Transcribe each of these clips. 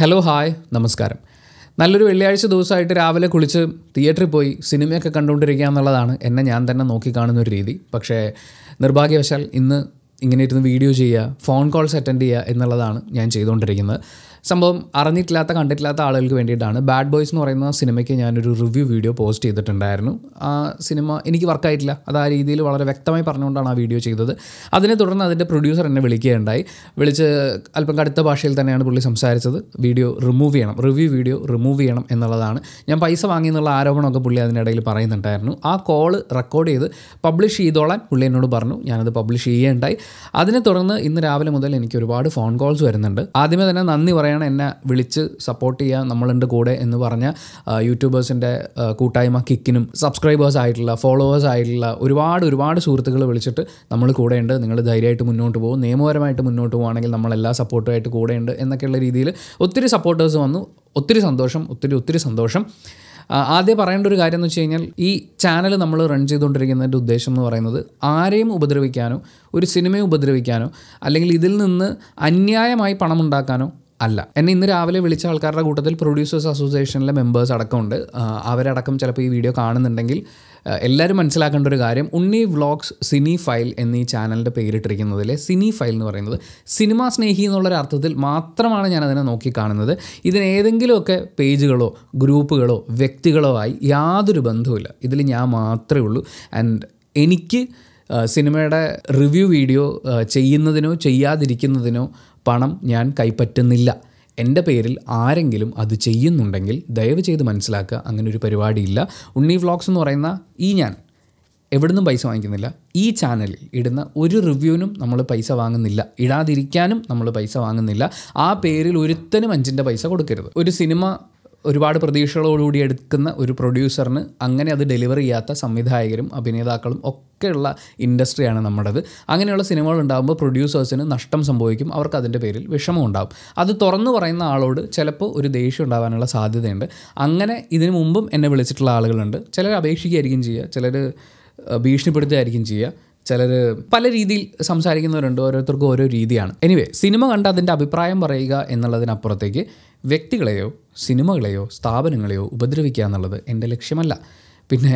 hello hi നമസ്കാരം നല്ലൊരു വെള്ളിയാഴ്ച ദിവസമായിട്ട് രാവിലെ കുളിച്ച് തിയേറ്ററിൽ പോയി സിനിമയൊക്കെ കണ്ടുകൊണ്ടിരിക്കുക എന്നുള്ളതാണ് എന്നെ ഞാൻ തന്നെ നോക്കി കാണുന്ന ഒരു രീതി പക്ഷേ നിർഭാഗ്യവശാൽ ഇന്ന് ഇങ്ങനെ ഇരുന്ന് വീഡിയോ ചെയ്യുക ഫോൺ കോൾസ് അറ്റൻഡ് ചെയ്യുക എന്നുള്ളതാണ് ഞാൻ ചെയ്തുകൊണ്ടിരിക്കുന്നത് സംഭവം അറിഞ്ഞിട്ടില്ലാത്ത കണ്ടിട്ടില്ലാത്ത ആളുകൾക്ക് വേണ്ടിയിട്ടാണ് ബാഡ് ബോയ്സ് എന്ന് പറയുന്ന സിനിമയ്ക്ക് ഞാനൊരു റിവ്യൂ വീഡിയോ പോസ്റ്റ് ചെയ്തിട്ടുണ്ടായിരുന്നു ആ സിനിമ എനിക്ക് വർക്കായിട്ടില്ല അത് ആ രീതിയിൽ വളരെ വ്യക്തമായി പറഞ്ഞുകൊണ്ടാണ് ആ വീഡിയോ ചെയ്തത് അതിനെ തുടർന്ന് അതിൻ്റെ പ്രൊഡ്യൂസർ എന്നെ വിളിക്കുകയുണ്ടായി വിളിച്ച് അല്പം കടുത്ത ഭാഷയിൽ തന്നെയാണ് പുള്ളി സംസാരിച്ചത് വീഡിയോ റിമൂവ് ചെയ്യണം റിവ്യൂ വീഡിയോ റിമൂവ് ചെയ്യണം എന്നുള്ളതാണ് ഞാൻ പൈസ വാങ്ങി എന്നുള്ള ആരോപണമൊക്കെ പുള്ളി അതിനിടയിൽ പറയുന്നുണ്ടായിരുന്നു ആ കോള് റെക്കോർഡ് ചെയ്ത് പബ്ലിഷ് ചെയ്തോളാൻ പുള്ളി എന്നോട് പറഞ്ഞു ഞാനത് പബ്ലിഷ് ചെയ്യേണ്ടായി അതിനെ തുടർന്ന് ഇന്ന് രാവിലെ മുതൽ എനിക്ക് ഒരുപാട് ഫോൺ കോൾസ് വരുന്നുണ്ട് ആദ്യമേ തന്നെ നന്ദി പറയണം കൂടെയാണ് എന്നെ വിളിച്ച് സപ്പോർട്ട് ചെയ്യുക നമ്മളുണ്ട് കൂടെ എന്ന് പറഞ്ഞ യൂട്യൂബേഴ്സിൻ്റെ കൂട്ടായ്മ കിക്കിനും സബ്സ്ക്രൈബേഴ്സ് ആയിട്ടുള്ള ഫോളോവേഴ്സ് ആയിട്ടുള്ള ഒരുപാട് ഒരുപാട് സുഹൃത്തുക്കൾ വിളിച്ചിട്ട് നമ്മൾ കൂടെയുണ്ട് നിങ്ങൾ ധൈര്യമായിട്ട് മുന്നോട്ട് പോകും നിയമപരമായിട്ട് മുന്നോട്ട് പോകുകയാണെങ്കിൽ നമ്മളെല്ലാ സപ്പോർട്ടുമായിട്ട് കൂടെയുണ്ട് എന്നൊക്കെയുള്ള രീതിയിൽ ഒത്തിരി സപ്പോർട്ടേഴ്സ് വന്നു ഒത്തിരി സന്തോഷം ഒത്തിരി ഒത്തിരി സന്തോഷം ആദ്യം പറയേണ്ട ഒരു കാര്യം എന്ന് വെച്ച് കഴിഞ്ഞാൽ ഈ ചാനൽ നമ്മൾ റൺ ചെയ്തുകൊണ്ടിരിക്കുന്നതിൻ്റെ ഉദ്ദേശം എന്ന് പറയുന്നത് ആരെയും ഉപദ്രവിക്കാനോ ഒരു സിനിമയെ ഉപദ്രവിക്കാനോ അല്ലെങ്കിൽ ഇതിൽ നിന്ന് അന്യായമായി പണമുണ്ടാക്കാനോ അല്ല എന്നെ ഇന്ന് രാവിലെ വിളിച്ച ആൾക്കാരുടെ കൂട്ടത്തിൽ പ്രൊഡ്യൂസേഴ്സ് അസോസിയേഷനിലെ മെമ്പേഴ്സ് അടക്കമുണ്ട് അവരടക്കം ചിലപ്പോൾ ഈ വീഡിയോ കാണുന്നുണ്ടെങ്കിൽ എല്ലാവരും മനസ്സിലാക്കേണ്ട ഒരു കാര്യം ഉണ്ണി വ്ളോഗ്സ് സിനി ഫയൽ എന്നീ ചാനലിൻ്റെ പേരിട്ടിരിക്കുന്നതിലെ സിനി ഫയൽ എന്ന് പറയുന്നത് സിനിമാ സ്നേഹി എന്നുള്ളൊരു അർത്ഥത്തിൽ മാത്രമാണ് ഞാൻ അതിനെ നോക്കി കാണുന്നത് ഇതിന് പേജുകളോ ഗ്രൂപ്പുകളോ വ്യക്തികളോ ആയി യാതൊരു ബന്ധവുമില്ല ഇതിൽ ഞാൻ മാത്രമേ ഉള്ളൂ ആൻഡ് എനിക്ക് സിനിമയുടെ റിവ്യൂ വീഡിയോ ചെയ്യുന്നതിനോ ചെയ്യാതിരിക്കുന്നതിനോ പണം ഞാൻ കൈപ്പറ്റുന്നില്ല എൻ്റെ പേരിൽ ആരെങ്കിലും അത് ചെയ്യുന്നുണ്ടെങ്കിൽ ദയവ് ചെയ്ത് മനസ്സിലാക്കുക അങ്ങനെ ഒരു പരിപാടിയില്ല ഉണ്ണി വ്ളോഗ്സ് എന്ന് പറയുന്ന ഈ ഞാൻ എവിടുന്നും പൈസ വാങ്ങിക്കുന്നില്ല ഈ ചാനലിൽ ഇടുന്ന ഒരു റിവ്യൂവിനും നമ്മൾ പൈസ വാങ്ങുന്നില്ല ഇടാതിരിക്കാനും നമ്മൾ പൈസ വാങ്ങുന്നില്ല ആ പേരിൽ ഒരുത്തനും അഞ്ചിൻ്റെ പൈസ കൊടുക്കരുത് ഒരു സിനിമ ഒരുപാട് പ്രതീക്ഷകളോടുകൂടി എടുക്കുന്ന ഒരു പ്രൊഡ്യൂസറിന് അങ്ങനെ അത് ഡെലിവർ ചെയ്യാത്ത സംവിധായകരും അഭിനേതാക്കളും ഒക്കെയുള്ള ഇൻഡസ്ട്രിയാണ് നമ്മുടേത് അങ്ങനെയുള്ള സിനിമകൾ ഉണ്ടാകുമ്പോൾ പ്രൊഡ്യൂസേഴ്സിന് നഷ്ടം സംഭവിക്കും അവർക്ക് അതിൻ്റെ പേരിൽ വിഷമം ഉണ്ടാകും അത് തുറന്നു പറയുന്ന ആളോട് ചിലപ്പോൾ ഒരു ദേഷ്യം ഉണ്ടാകാനുള്ള സാധ്യതയുണ്ട് അങ്ങനെ ഇതിനു മുമ്പും എന്നെ വിളിച്ചിട്ടുള്ള ആളുകളുണ്ട് ചിലർ അപേക്ഷിക്കുകയായിരിക്കും ചെയ്യുക ചിലർ ഭീഷണിപ്പെടുത്തുകയായിരിക്കും ചെയ്യുക ചിലർ പല രീതിയിൽ സംസാരിക്കുന്നവരുണ്ട് ഓരോരുത്തർക്കും ഓരോ രീതിയാണ് എനിവേ സിനിമ കണ്ട് അതിൻ്റെ അഭിപ്രായം പറയുക എന്നുള്ളതിനപ്പുറത്തേക്ക് വ്യക്തികളെയോ സിനിമകളെയോ സ്ഥാപനങ്ങളെയോ ഉപദ്രവിക്കുക എന്നുള്ളത് എൻ്റെ ലക്ഷ്യമല്ല പിന്നെ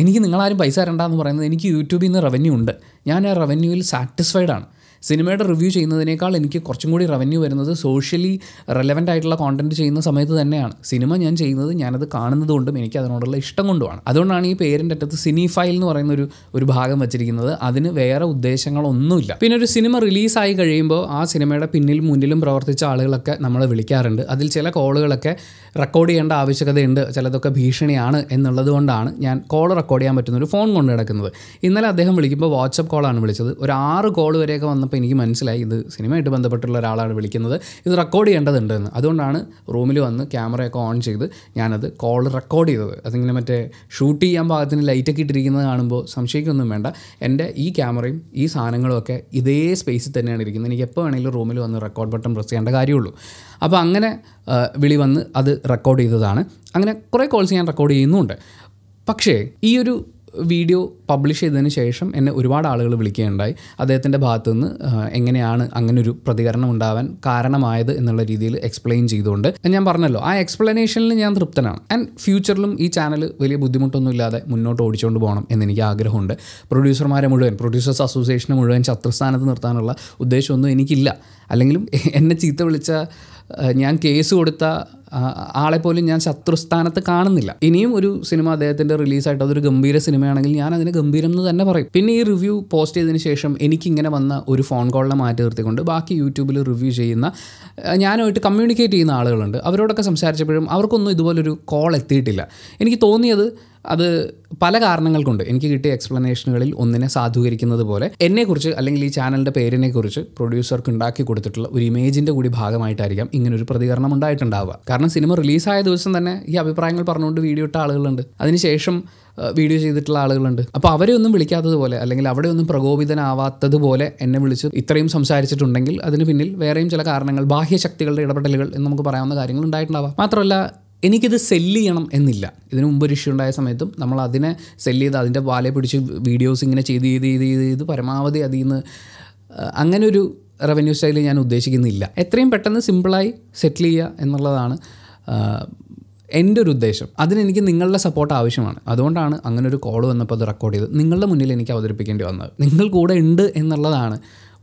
എനിക്ക് നിങ്ങളാരും പൈസ തരണ്ടെന്ന് പറയുന്നത് എനിക്ക് യൂട്യൂബിൽ നിന്ന് റവന്യൂ ഉണ്ട് ഞാൻ ആ റവന്യൂവിൽ സാറ്റിസ്ഫൈഡ് ആണ് സിനിമയുടെ റിവ്യൂ ചെയ്യുന്നതിനേക്കാൾ എനിക്ക് കുറച്ചും കൂടി റവന്യൂ വരുന്നത് സോഷ്യലി റെലവൻ്റ് ആയിട്ടുള്ള കോണ്ടന്റ് ചെയ്യുന്ന സമയത്ത് തന്നെയാണ് സിനിമ ഞാൻ ചെയ്യുന്നത് ഞാനത് കാണുന്നത് കൊണ്ടും എനിക്ക് അതിനോടുള്ള ഇഷ്ടം കൊണ്ടുമാണ് അതുകൊണ്ടാണ് ഈ പേരിൻ്റെ അറ്റത്ത് സിനിഫൈൽ എന്ന് പറയുന്ന ഒരു ഒരു ഭാഗം വെച്ചിരിക്കുന്നത് അതിന് വേറെ ഉദ്ദേശങ്ങളൊന്നുമില്ല പിന്നെ ഒരു സിനിമ റിലീസായി കഴിയുമ്പോൾ ആ സിനിമയുടെ പിന്നിലും മുന്നിലും പ്രവർത്തിച്ച ആളുകളൊക്കെ നമ്മളെ വിളിക്കാറുണ്ട് അതിൽ ചില കോളുകളൊക്കെ റെക്കോർഡ് ചെയ്യേണ്ട ആവശ്യകതയുണ്ട് ചിലതൊക്കെ ഭീഷണിയാണ് എന്നുള്ളത് കൊണ്ടാണ് ഞാൻ കോൾ റെക്കോർഡ് ചെയ്യാൻ പറ്റുന്ന ഒരു ഫോൺ കൊണ്ട് നടക്കുന്നത് ഇന്നലെ അദ്ദേഹം വിളിക്കുമ്പോൾ വാട്സപ്പ് കോളാണ് വിളിച്ചത് ഒരു ആറ് കോൾ വരെയൊക്കെ വന്ന വന്നപ്പോൾ എനിക്ക് മനസ്സിലായി ഇത് സിനിമയായിട്ട് ബന്ധപ്പെട്ടുള്ള ഒരാളാണ് വിളിക്കുന്നത് ഇത് റെക്കോർഡ് ചെയ്യേണ്ടതുണ്ടെന്ന് അതുകൊണ്ടാണ് റൂമിൽ വന്ന് ക്യാമറയൊക്കെ ഓൺ ചെയ്ത് ഞാനത് കോൾ റെക്കോർഡ് ചെയ്തത് അതിങ്ങനെ മറ്റേ ഷൂട്ട് ചെയ്യാൻ പാകത്തിന് ലൈറ്റൊക്കെ ഇട്ടിരിക്കുന്നത് കാണുമ്പോൾ സംശയിക്കൊന്നും വേണ്ട എൻ്റെ ഈ ക്യാമറയും ഈ സാധനങ്ങളുമൊക്കെ ഇതേ സ്പേസിൽ തന്നെയാണ് ഇരിക്കുന്നത് എനിക്ക് എപ്പോൾ വേണമെങ്കിലും റൂമിൽ വന്ന് റെക്കോർഡ് ബട്ടൺ പ്രസ് ചെയ്യേണ്ട കാര്യമുള്ളൂ അപ്പോൾ അങ്ങനെ വിളി വന്ന് അത് റെക്കോർഡ് ചെയ്തതാണ് അങ്ങനെ കുറേ കോൾസ് ഞാൻ റെക്കോർഡ് ചെയ്യുന്നുമുണ്ട് പക്ഷേ ഈ ഒരു വീഡിയോ പബ്ലിഷ് ചെയ്തതിന് ശേഷം എന്നെ ഒരുപാട് ആളുകൾ വിളിക്കുകയുണ്ടായി അദ്ദേഹത്തിൻ്റെ ഭാഗത്തു നിന്ന് എങ്ങനെയാണ് അങ്ങനെ ഒരു പ്രതികരണം ഉണ്ടാവാൻ കാരണമായത് എന്നുള്ള രീതിയിൽ എക്സ്പ്ലെയിൻ ചെയ്തുകൊണ്ട് ഞാൻ പറഞ്ഞല്ലോ ആ എക്സ്പ്ലനേഷനിൽ ഞാൻ തൃപ്തനാണ് ആൻഡ് ഫ്യൂച്ചറിലും ഈ ചാനൽ വലിയ ബുദ്ധിമുട്ടൊന്നും ഇല്ലാതെ മുന്നോട്ട് ഓടിച്ചുകൊണ്ട് പോകണം എന്നെനിക്ക് ആഗ്രഹമുണ്ട് പ്രൊഡ്യൂസർമാരെ മുഴുവൻ പ്രൊഡ്യൂസേഴ്സ് അസോസിയേഷനെ മുഴുവൻ ശത്രുസ്ഥാനത്ത് നിർത്താനുള്ള ഉദ്ദേശമൊന്നും എനിക്കില്ല അല്ലെങ്കിലും എന്നെ ചീത്ത വിളിച്ച ഞാൻ കേസ് കൊടുത്ത ആളെ പോലും ഞാൻ ശത്രുസ്ഥാനത്ത് കാണുന്നില്ല ഇനിയും ഒരു സിനിമ അദ്ദേഹത്തിൻ്റെ റിലീസായിട്ട് അതൊരു ഗംഭീര സിനിമയാണെങ്കിൽ ഞാൻ അതിന് ഗംഭീരം എന്ന് തന്നെ പറയും പിന്നെ ഈ റിവ്യൂ പോസ്റ്റ് ചെയ്തതിന് ശേഷം എനിക്കിങ്ങനെ വന്ന ഒരു ഫോൺ കോളിനെ മാറ്റി നിർത്തിക്കൊണ്ട് ബാക്കി യൂട്യൂബിൽ റിവ്യൂ ചെയ്യുന്ന ഞാനുമായിട്ട് കമ്മ്യൂണിക്കേറ്റ് ചെയ്യുന്ന ആളുകളുണ്ട് അവരോടൊക്കെ സംസാരിച്ചപ്പോഴും അവർക്കൊന്നും ഇതുപോലൊരു കോൾ എത്തിയിട്ടില്ല എനിക്ക് തോന്നിയത് അത് പല കാരണങ്ങൾ കൊണ്ട് എനിക്ക് കിട്ടിയ എക്സ്പ്ലനേഷനുകളിൽ ഒന്നിനെ സാധൂകരിക്കുന്നത് പോലെ എന്നെക്കുറിച്ച് അല്ലെങ്കിൽ ഈ ചാനലിൻ്റെ പേരിനെക്കുറിച്ച് പ്രൊഡ്യൂസർക്ക് ഉണ്ടാക്കി കൊടുത്തിട്ടുള്ള ഒരു ഇമേജിൻ്റെ കൂടി ഭാഗമായിട്ടായിരിക്കാം ഇങ്ങനൊരു പ്രതികരണം ഉണ്ടായിട്ടുണ്ടാവുക കാരണം സിനിമ റിലീസായ ദിവസം തന്നെ ഈ അഭിപ്രായങ്ങൾ പറഞ്ഞുകൊണ്ട് വീഡിയോ ഇട്ട ആളുകളുണ്ട് അതിനുശേഷം വീഡിയോ ചെയ്തിട്ടുള്ള ആളുകളുണ്ട് അപ്പോൾ അവരെ ഒന്നും വിളിക്കാത്തതുപോലെ അല്ലെങ്കിൽ അവിടെ ഒന്നും പ്രകോപിതനാവാത്തതുപോലെ എന്നെ വിളിച്ച് ഇത്രയും സംസാരിച്ചിട്ടുണ്ടെങ്കിൽ അതിന് പിന്നിൽ വേറെയും ചില കാരണങ്ങൾ ബാഹ്യശക്തികളുടെ ഇടപെടലുകൾ എന്ന് നമുക്ക് പറയാവുന്ന കാര്യങ്ങൾ ഉണ്ടായിട്ടുണ്ടാവാം മാത്രമല്ല എനിക്കിത് സെല്ല് ചെയ്യണം എന്നില്ല ഇതിന് മുമ്പ് ഒരു ഇഷ്യൂ ഉണ്ടായ സമയത്തും നമ്മൾ അതിനെ സെല്ല് ചെയ്ത് അതിൻ്റെ പാലെ പിടിച്ച് വീഡിയോസ് ഇങ്ങനെ ചെയ്ത് ചെയ്ത് ചെയ്ത് ചെയ്ത് ചെയ്ത് പരമാവധി അതിൽ നിന്ന് അങ്ങനെ ഒരു റവന്യൂ സ്റ്റൈൽ ഞാൻ ഉദ്ദേശിക്കുന്നില്ല എത്രയും പെട്ടെന്ന് സിമ്പിളായി സെറ്റിൽ ചെയ്യുക എന്നുള്ളതാണ് എൻ്റെ ഒരു ഉദ്ദേശം അതിനെനിക്ക് നിങ്ങളുടെ സപ്പോർട്ട് ആവശ്യമാണ് അതുകൊണ്ടാണ് അങ്ങനെ ഒരു കോൾ വന്നപ്പോൾ അത് റെക്കോർഡ് ചെയ്ത് നിങ്ങളുടെ മുന്നിൽ എനിക്ക് അവതരിപ്പിക്കേണ്ടി വന്നത് നിങ്ങൾ കൂടെ ഉണ്ട് എന്നുള്ളതാണ്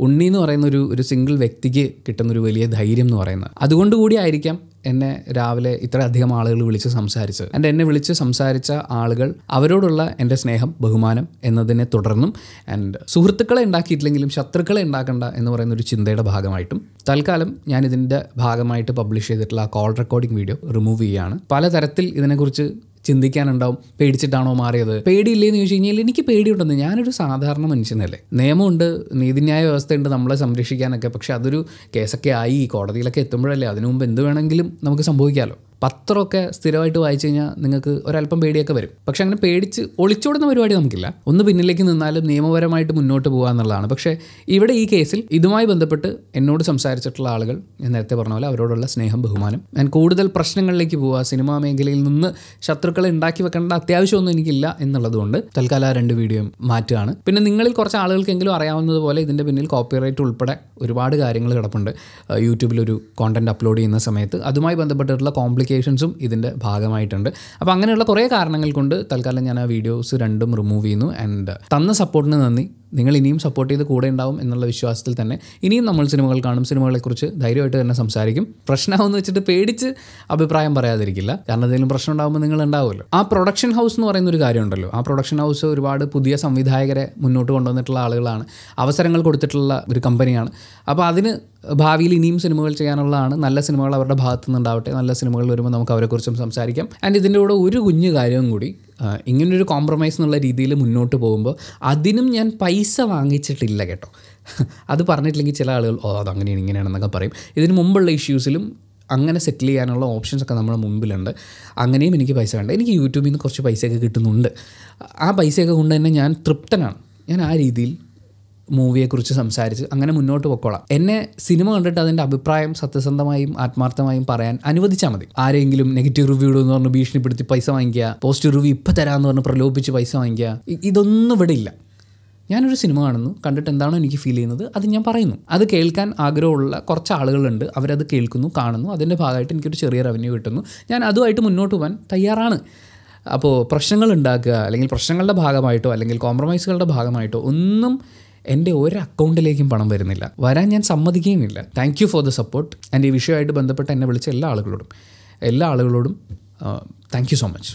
ഉണ്ണി എന്ന് പറയുന്ന ഒരു ഒരു സിംഗിൾ വ്യക്തിക്ക് കിട്ടുന്നൊരു വലിയ ധൈര്യം എന്ന് പറയുന്നത് അതുകൊണ്ട് കൂടി ആയിരിക്കാം എന്നെ രാവിലെ ഇത്രയധികം ആളുകൾ വിളിച്ച് സംസാരിച്ചത് ആൻഡ് എന്നെ വിളിച്ച് സംസാരിച്ച ആളുകൾ അവരോടുള്ള എൻ്റെ സ്നേഹം ബഹുമാനം എന്നതിനെ തുടർന്നും ആൻഡ് സുഹൃത്തുക്കളെ ഉണ്ടാക്കിയിട്ടില്ലെങ്കിലും ശത്രുക്കളെ ഉണ്ടാക്കണ്ട എന്ന് പറയുന്ന ഒരു ചിന്തയുടെ ഭാഗമായിട്ടും തൽക്കാലം ഞാൻ ഇതിൻ്റെ ഭാഗമായിട്ട് പബ്ലിഷ് ചെയ്തിട്ടുള്ള ആ കോൾ റെക്കോർഡിംഗ് വീഡിയോ റിമൂവ് ചെയ്യുകയാണ് പലതരത്തിൽ ഇതിനെക്കുറിച്ച് ചിന്തിക്കാനുണ്ടാവും പേടിച്ചിട്ടാണോ മാറിയത് എന്ന് ചോദിച്ചു കഴിഞ്ഞാൽ എനിക്ക് പേടിയുണ്ടെന്ന് ഞാനൊരു സാധാരണ മനുഷ്യനല്ലേ നിയമമുണ്ട് നീതിന്യായ വ്യവസ്ഥയുണ്ട് നമ്മളെ സംരക്ഷിക്കാനൊക്കെ പക്ഷെ അതൊരു കേസൊക്കെ ആയി കോടതിയിലൊക്കെ എത്തുമ്പോഴല്ലേ അതിനു മുമ്പ് എന്ത് വേണമെങ്കിലും നമുക്ക് സംഭവിക്കാമല്ലോ പത്രമൊക്കെ സ്ഥിരമായിട്ട് വായിച്ചു കഴിഞ്ഞാൽ നിങ്ങൾക്ക് ഒരല്പം പേടിയൊക്കെ വരും പക്ഷെ അങ്ങനെ പേടിച്ച് ഒളിച്ചോടുന്ന പരിപാടി നമുക്കില്ല ഒന്ന് പിന്നിലേക്ക് നിന്നാലും നിയമപരമായിട്ട് മുന്നോട്ട് പോകുക എന്നുള്ളതാണ് പക്ഷേ ഇവിടെ ഈ കേസിൽ ഇതുമായി ബന്ധപ്പെട്ട് എന്നോട് സംസാരിച്ചിട്ടുള്ള ആളുകൾ ഞാൻ നേരത്തെ പറഞ്ഞ പോലെ അവരോടുള്ള സ്നേഹം ബഹുമാനം ഞാൻ കൂടുതൽ പ്രശ്നങ്ങളിലേക്ക് പോവുക സിനിമാ മേഖലയിൽ നിന്ന് ശത്രുക്കളെ ഉണ്ടാക്കി വെക്കേണ്ട അത്യാവശ്യമൊന്നും എനിക്കില്ല എന്നുള്ളതുകൊണ്ട് തൽക്കാലം ആ രണ്ട് വീഡിയോയും മാറ്റുകയാണ് പിന്നെ നിങ്ങളിൽ കുറച്ച് ആളുകൾക്കെങ്കിലും അറിയാവുന്നതുപോലെ ഇതിൻ്റെ പിന്നിൽ കോപ്പിറൈറ്റ് ഉൾപ്പെടെ ഒരുപാട് കാര്യങ്ങൾ കിടപ്പുണ്ട് യൂട്യൂബിലൊരു കോണ്ടൻറ്റ് അപ്ലോഡ് ചെയ്യുന്ന സമയത്ത് അതുമായി ബന്ധപ്പെട്ടിട്ടുള്ള കോംപ്ലിക്കേഷൻ നോട്ടിഫിക്കേഷൻസും ഇതിൻ്റെ ഭാഗമായിട്ടുണ്ട് അപ്പോൾ അങ്ങനെയുള്ള കുറേ കാരണങ്ങൾ കൊണ്ട് തൽക്കാലം ഞാൻ ആ വീഡിയോസ് രണ്ടും റിമൂവ് ചെയ്യുന്നു ആൻഡ് തന്ന സപ്പോർട്ടിന് നന്ദി നിങ്ങൾ ഇനിയും സപ്പോർട്ട് ചെയ്ത് കൂടെ ഉണ്ടാവും എന്നുള്ള വിശ്വാസത്തിൽ തന്നെ ഇനിയും നമ്മൾ സിനിമകൾ കാണും സിനിമകളെക്കുറിച്ച് ധൈര്യമായിട്ട് തന്നെ സംസാരിക്കും പ്രശ്നമാവെന്ന് വെച്ചിട്ട് പേടിച്ച് അഭിപ്രായം പറയാതിരിക്കില്ല കാരണം എന്തെങ്കിലും പ്രശ്നം ഉണ്ടാകുമ്പോൾ നിങ്ങൾ ഉണ്ടാവുമല്ലോ ആ പ്രൊഡക്ഷൻ ഹൗസ് എന്ന് പറയുന്ന ഒരു കാര്യമുണ്ടല്ലോ ആ പ്രൊഡക്ഷൻ ഹൗസ് ഒരുപാട് പുതിയ സംവിധായകരെ മുന്നോട്ട് കൊണ്ടുവന്നിട്ടുള്ള ആളുകളാണ് അവസരങ്ങൾ കൊടുത്തിട്ടുള്ള ഒരു കമ്പനിയാണ് അപ്പോൾ അതിന് ഭാവിയിൽ ഇനിയും സിനിമകൾ ചെയ്യാനുള്ളതാണ് നല്ല സിനിമകൾ അവരുടെ ഭാഗത്തുനിന്ന് ഉണ്ടാവട്ടെ നല്ല സിനിമകൾ വരുമ്പോൾ നമുക്ക് അവരെക്കുറിച്ചും സംസാരിക്കാം ആൻഡ് ഇതിൻ്റെ കൂടെ ഒരു കുഞ്ഞു കാര്യവും കൂടി ഇങ്ങനൊരു കോംപ്രമൈസ് എന്നുള്ള രീതിയിൽ മുന്നോട്ട് പോകുമ്പോൾ അതിനും ഞാൻ പൈസ വാങ്ങിച്ചിട്ടില്ല കേട്ടോ അത് പറഞ്ഞിട്ടില്ലെങ്കിൽ ചില ആളുകൾ ഓ അതങ്ങനെയാണ് ഇങ്ങനെയാണെന്നൊക്കെ പറയും ഇതിന് മുമ്പുള്ള ഇഷ്യൂസിലും അങ്ങനെ സെറ്റിൽ ചെയ്യാനുള്ള ഓപ്ഷൻസ് ഒക്കെ നമ്മുടെ മുമ്പിലുണ്ട് അങ്ങനെയും എനിക്ക് പൈസ വേണ്ട എനിക്ക് യൂട്യൂബിൽ നിന്ന് കുറച്ച് പൈസയൊക്കെ കിട്ടുന്നുണ്ട് ആ പൈസയൊക്കെ കൊണ്ട് തന്നെ ഞാൻ തൃപ്തനാണ് ഞാൻ ആ രീതിയിൽ മൂവിയെക്കുറിച്ച് സംസാരിച്ച് അങ്ങനെ മുന്നോട്ട് പൊക്കോളാം എന്നെ സിനിമ കണ്ടിട്ട് അതിൻ്റെ അഭിപ്രായം സത്യസന്ധമായും ആത്മാർത്ഥമായും പറയാൻ അനുവദിച്ചാൽ മതി ആരെങ്കിലും നെഗറ്റീവ് റിവ്യൂ എന്ന് പറഞ്ഞ് ഭീഷണിപ്പെടുത്തി പൈസ വാങ്ങിക്കുക പോസിറ്റീവ് റിവ്യൂ ഇപ്പം തരാമെന്ന് പറഞ്ഞ് പ്രലോഭിച്ച് പൈസ വാങ്ങിക്കുക ഇതൊന്നും ഇവിടെ ഇല്ല ഞാനൊരു സിനിമ കാണുന്നു കണ്ടിട്ട് എന്താണോ എനിക്ക് ഫീൽ ചെയ്യുന്നത് അത് ഞാൻ പറയുന്നു അത് കേൾക്കാൻ ആഗ്രഹമുള്ള കുറച്ച് ആളുകളുണ്ട് അവരത് കേൾക്കുന്നു കാണുന്നു അതിൻ്റെ ഭാഗമായിട്ട് എനിക്കൊരു ചെറിയ റവന്യൂ കിട്ടുന്നു ഞാൻ അതുമായിട്ട് മുന്നോട്ട് പോകാൻ തയ്യാറാണ് അപ്പോൾ പ്രശ്നങ്ങൾ ഉണ്ടാക്കുക അല്ലെങ്കിൽ പ്രശ്നങ്ങളുടെ ഭാഗമായിട്ടോ അല്ലെങ്കിൽ കോംപ്രമൈസുകളുടെ ഭാഗമായിട്ടോ ഒന്നും എൻ്റെ ഒരു അക്കൗണ്ടിലേക്കും പണം വരുന്നില്ല വരാൻ ഞാൻ ഇല്ല thank you for the support and ഈ വിഷയമായിട്ട് ബന്ധപ്പെട്ട് എന്നെ വിളിച്ച എല്ലാ ആളുകളോടും എല്ലാ ആളുകളോടും താങ്ക് യു സോ മച്ച്